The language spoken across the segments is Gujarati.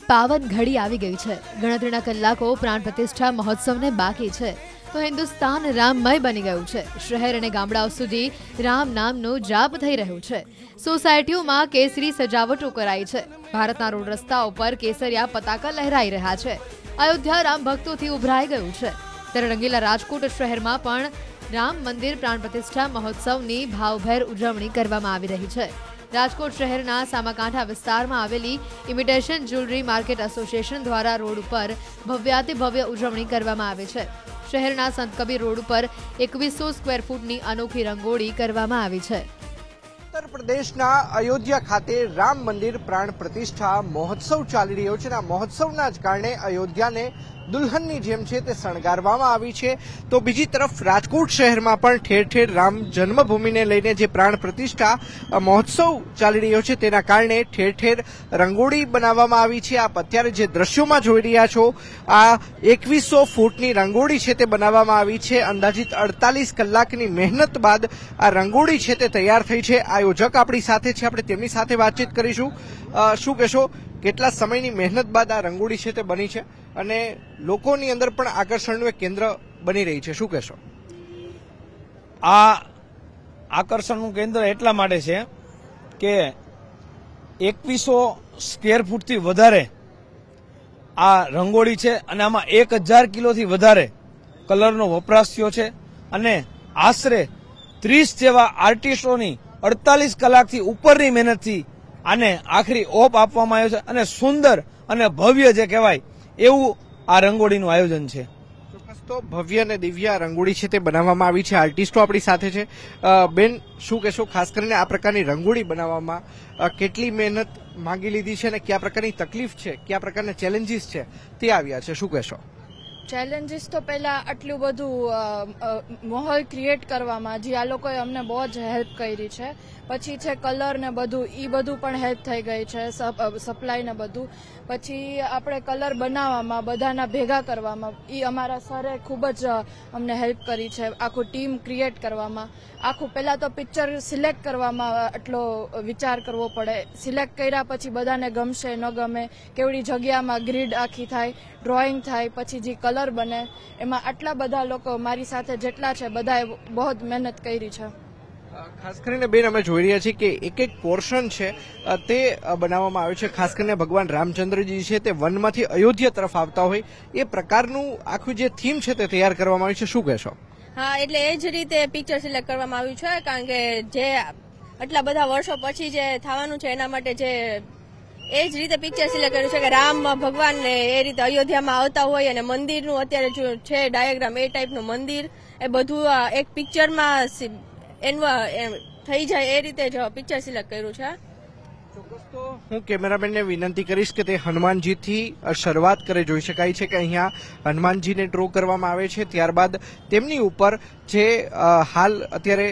ની પાવન ઘડી આવી ગઈ છે ગણતરીના કલાકો પ્રાણ પ્રતિષ્ઠા મહોત્સવને બાકી છે તો હિન્દુસ્તાન રામમય બની ગયું છે શહેર અને ગામડાઓ સુધી રામ નામનો જાપ થઈ રહ્યું છે સોસાયટીઓમાં કેસરી સજાવટો કરાઈ છે ભારતના રોડ રસ્તાઓ પર કેસરિયા પતાકા લહેરાઈ રહ્યા છે અયોધ્યા રામ ભક્તોથી ઉભરાઈ ગયું છે ત્યારે રંગીલા રાજકોટ શહેરમાં પણ રામ મંદિર પ્રાણ પ્રતિષ્ઠા મહોત્સવની ભાવભેર ઉજવણી કરવામાં આવી રહી છે રાજકોટ શહેરના સામાકાંઠા વિસ્તારમાં આવેલી ઇમિટેશન જ્વેલરી માર્કેટ એસોસિએશન દ્વારા રોડ ઉપર ભવ્યાતિ ભવ્ય ઉજવણી કરવામાં આવે છે શહેરના સંત રોડ ઉપર એકવીસો સ્ક્વેર ફૂટની અનોખી રંગોળી કરવામાં આવી છે ઉત્તર પ્રદેશના અયોધ્યા ખાતે રામ મંદિર પ્રાણ પ્રતિષ્ઠા મહોત્સવ ચાલી રહ્યો છે આ મહોત્સવના જ કારણે અયોધ્યાને દુલહની જેમ છે તે સણગારવાવા આવી છે તો બીજી તરફ રાજકોટ શહેરમાં પણ ઠેર ઠેર રામ જન્મભૂમિને લઈને જે પ્રાણ પ્રતિષ્ઠા મહોત્સવ ચાલી રહ્યો છે તેના કારણે ઠેર ઠેર રંગોડી બનાવવામાં આવી છે આપ અત્યારે જે દ્રશ્યોમાં જોઈ રહ્યા છો આ 2100 ફૂટની રંગોડી છે તે બનાવવામાં આવી છે અંદાજિત 48 કલાકની મહેનત બાદ આ રંગોડી છે તે તૈયાર થઈ છે આયોજક આપણી સાથે છે આપણે તેમની સાથે વાતચીત કરીશું શું કહો કેટલા સમયની મહેનત બાદ આ રંગોડી છે તે બની છે અને લોકોની અંદર પણ આકર્ષણનું એક કેન્દ્ર બની રહી છે શું કહેશો આ આકર્ષણનું કેન્દ્ર એટલા માટે છે કે એકવીસો સ્ક્વેર ફૂટથી વધારે આ રંગોળી છે અને આમાં એક હજાર કિલોથી વધારે કલરનો વપરાશ થયો છે અને આશરે ત્રીસ જેવા આર્ટિસ્ટોની અડતાલીસ કલાકથી ઉપરની મહેનતથી આને આખરી ઓપ આપવામાં આવ્યો છે અને સુંદર અને ભવ્ય જે કહેવાય એવું આ રંગોળીનું આયોજન છે ચોક્કસ તો ભવ્ય અને દિવ્ય રંગોળી છે તે બનાવવામાં આવી છે આર્ટિસ્ટો આપણી સાથે છે બેન શું કહેશો ખાસ કરીને આ પ્રકારની રંગોળી બનાવવામાં કેટલી મહેનત માંગી લીધી છે અને કયા પ્રકારની તકલીફ છે કયા પ્રકારના ચેલેન્જીસ છે તે આવ્યા છે શું કહેશો ચેલેન્જીસ તો પહેલાં આટલું બધું માહોલ ક્રિએટ કરવામાં જે આ લોકોએ અમને બહુ જ હેલ્પ કરી છે પછી છે કલર ને બધું એ બધું પણ હેલ્પ થઈ ગઈ છે સપ્લાય ને બધું પછી આપણે કલર બનાવવામાં બધાના ભેગા કરવામાં એ અમારા સરે ખૂબ જ અમને હેલ્પ કરી છે આખું ટીમ ક્રિએટ કરવામાં આખું પહેલાં તો પિક્ચર સિલેક્ટ કરવામાં આટલો વિચાર કરવો પડે સિલેક્ટ કર્યા પછી બધાને ગમશે ન ગમે કેવડી જગ્યામાં ગ્રીડ આખી થાય ડ્રોઈંગ થાય પછી જે કલર બને એમાં આટલા બધા લોકો મારી સાથે જેટલા છે બધાએ બહુ જ મહેનત કરી છે ખાસ કરીને બેન અમે જોઈ રહ્યા છીએ કે એક એક પોર્શન છે તે બનાવવામાં આવ્યું છે ખાસ કરીને ભગવાન રામચંદ્રજી છે તે વનમાંથી અયોધ્યા તરફ આવતા હોય એ પ્રકારનું આખું જે થીમ છે તે તૈયાર કરવામાં આવ્યું છે શું કહેશો હા એટલે એ જ રીતે પિક્ચર સિલેક્ટ કરવામાં આવ્યું છે કારણ કે જે આટલા બધા વર્ષો પછી જે થવાનું છે એના માટે જે એ જ રીતે પિક્ચર સિલેક્ટ કર્યું છે કે રામ ભગવાન ને એ રીતે અયોધ્યામાં આવતા હોય અને મંદિરનું અત્યારે જો છે ડાયાગ્રામ એ ટાઈપનું મંદિર એ બધું એક પિક્ચરમાં એનું થઈ જાય એ રીતે જ પિક્ચર સિલેક્ટ કર્યું છે તો હું કેમેરામેનને વિનંતી કરીશ કે તે હનુમાનજીથી શરૂઆત કરે જોઈ શકાય છે કે અહીંયા હનુમાનજીને ડ્રો કરવામાં આવે છે ત્યારબાદ તેમની ઉપર જે હાલ અત્યારે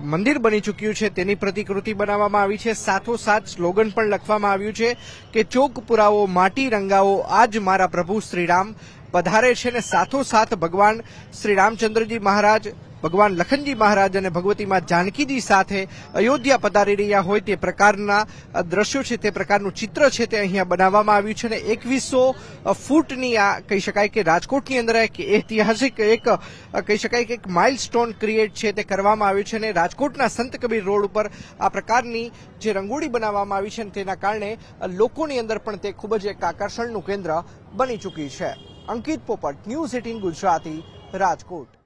મંદિર બની ચૂક્યું છે તેની પ્રતિકૃતિ બનાવવામાં આવી છે સાથોસાથ સ્લોગન પણ લખવામાં આવ્યું છે કે ચોક પુરાવો માટી રંગાવો આજ મારા પ્રભુ શ્રીરામ પધારે છે ને સાથોસાથ ભગવાન શ્રી રામચંદ્રજી મહારાજ ભગવાન લખનજી મહારાજ અને ભગવતીમાં જાનકીજી સાથે અયોધ્યા પધારી રહ્યા હોય તે પ્રકારના દ્રશ્યો છે તે પ્રકારનું ચિત્ર છે તે અહીંયા બનાવવામાં આવ્યું છે અને એકવીસો ફૂટની આ કહી શકાય કે રાજકોટની અંદર એક ઐતિહાસિક એક કહી શકાય કે એક માઇલસ્ટોન ક્રિએટ છે તે કરવામાં આવ્યું છે અને રાજકોટના સંત કબીર રોડ ઉપર આ પ્રકારની જે રંગોળી બનાવવામાં આવી છે તેના કારણે લોકોની અંદર પણ તે ખૂબ જ એક આકર્ષણનું કેન્દ્ર બની ચૂકી છે અંકિત પોપટ ન્યૂઝ એટીન ગુજરાતી રાજકોટ